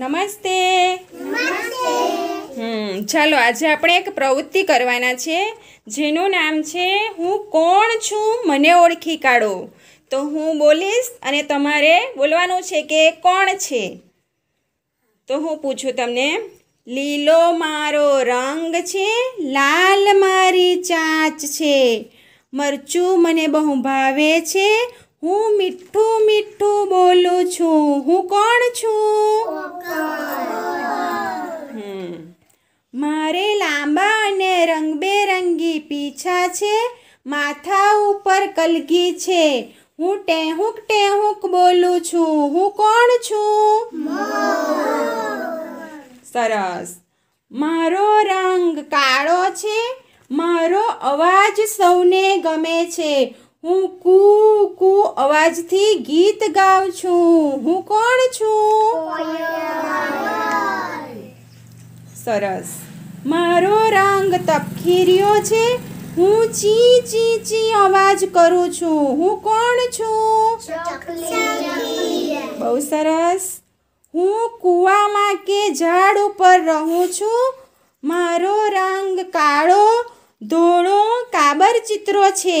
નમસ્તે હમ ચાલો આજે આપણે એક પ્રવૃત્તિ કરવાના છે જેનું નામ છે હું કોણ છું મને ઓળખી કાઢો તો હું બોલીશ અને તમારે બોલવાનું છે કે કોણ છે તો હું પૂછું તમને લીલો મારો રંગ છે લાલ મારી ચાંચ છે મરચું મને બહુ ભાવે છે હું મીઠું મીઠું બોલું છું હું કોણ છું માથા ઉપર કલગી છે હું ટેહુક ટેહુક બોલું છું હું કોણ છું સરસ મારો રંગ કાળો છે મારો અવાજ સૌને ગમે છે હું કુ કુ અવાજથી ગીત ગાઉં છું હું કોણ છું સરસ મારો રંગ તપખીરીઓ છે હું ચી ચી ચી અવાજ કરું છું હું કોણ છું બહુ સરસ હું કૂવામાં કે ઝાડ ઉપર રહું છું મારો રંગ કાળો ધોળો કાબર ચિત્રો છે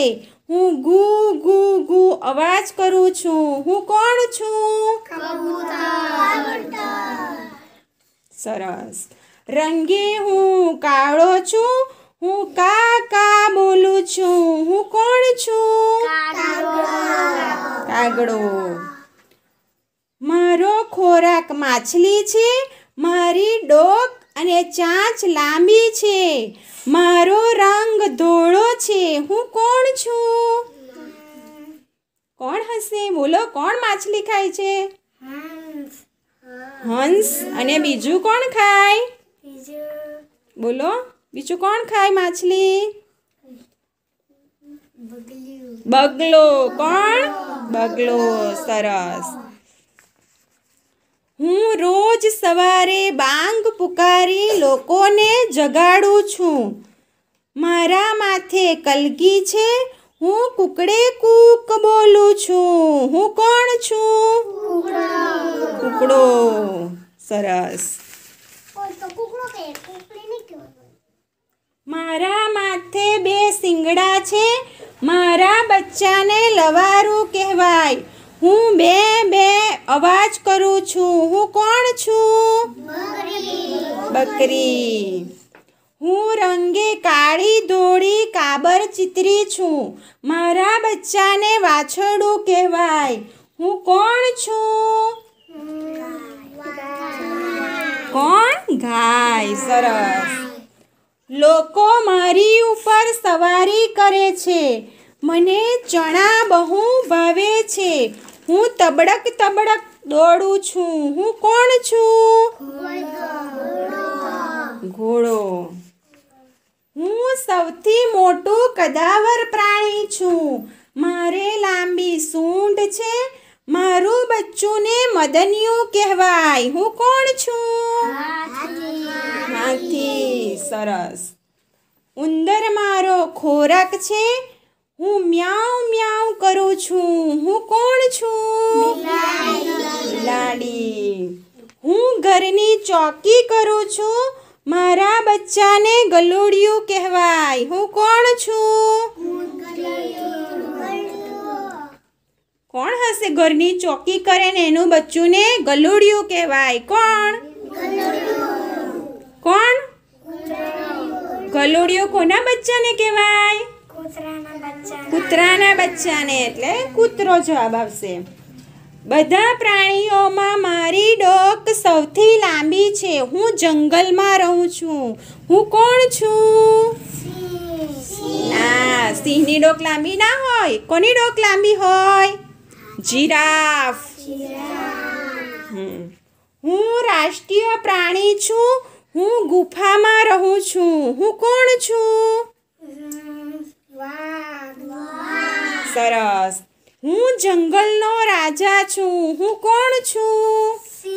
હું ગુ ગુ ગુ અવાજ કરું છું હું કોણ છું સરસ રંગે હું કાળો છું હું કાકા બોલું છું હું કોણ છું કાગડો મારો ખોરાક માછલી છે મારી ડોક અને ચાંચ લાંબી છે મારો રંગ ધોળો છે હું કોણ છું કોણ હશે બોલો કોણ માછલી ખાય છે હંસ અને બીજું કોણ ખાય બોલો બીજું કોણ ખાય માછલી બગલો કોણ બગલો સરસ હું રોજ સવારે બાંગ પુકારી લોકોને જગાડું છું મારા માથે કલગી છે હું કુકડે કૂક બોલું છું હું કોણ છું કુકડો સરસ કુકડો મારા માથે બે શિંગડા છે મારા બચ્ચાને લવારું કહેવાય હું બે બે અવાજ કરું છું હું કોણ છું બકરી હું રંગે કાળી ધોળી કાબર ચિતરી છું મારા બચ્ચાને વાછરડું કહેવાય હું કોણ છું કોણ ગાય સરસ લોકો મારી ઉપર સવારી કરે છે મને ચણા બહુ ભાવે છે હું તબડક તબડક દોડું છું હું કોણ છું ઘોડો હું સૌથી મોટું કદાવર પ્રાણી છું મારે લાંબી સૂંઢ છે મારું બચ્ચુને મદનિયું કહેવાય હું કોણ છું સરસ ઉંદર મારો ખોરાક છે હું મ્યાઉ મ્યાઉ કરું છું હું કોણ છું બિલાડી હું ઘરની ચોકી કરું છું મારા બચ્ચાને ગલોડિયું કહેવાય હું કોણ છું કોણ હશે ઘરની ચોકી કરે ને એનું બચ્ચુને ગલોડિયું કહેવાય કોણ કોણ ગલોડિયો કોના બચ્ચાને કહેવાય કૂતરાના બચ્ચાને એટલે કૂતરો જવાબ આવશે બધા પ્રાણીઓમાં મારી ડોક સૌથી લાંબી છે હું જંગલમાં રહું છું હું કોણ છું ના સિંહની ડોક લાંબી ના હોય કોની ડોક લાંબી હોય જીરાફ હું રાષ્ટ્રીય પ્રાણી છું હું ગુફામાં રહું છું હું કોણ છું સરસ હું જંગલનો રાજા છું હું કોણ છું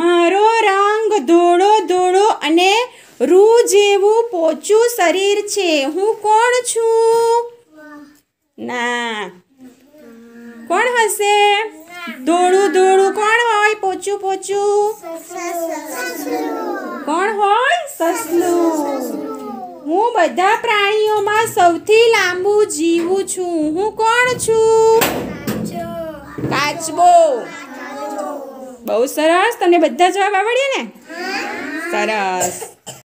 મારો રંગ ધોળો ધોળો અને રૂ જેવું પોચું શરીર છે હું કોણ છું ના કોણ હશે ધોળું ધોળું કોણ સોચું કોણ હોય સસલું હું બધા પ્રાણીઓમાં સૌથી લાંબુ જીવું છું હું કોણ છું કાચબો બહુ સરસ તમને બધા જવાબ આવડ્યા ને સરસ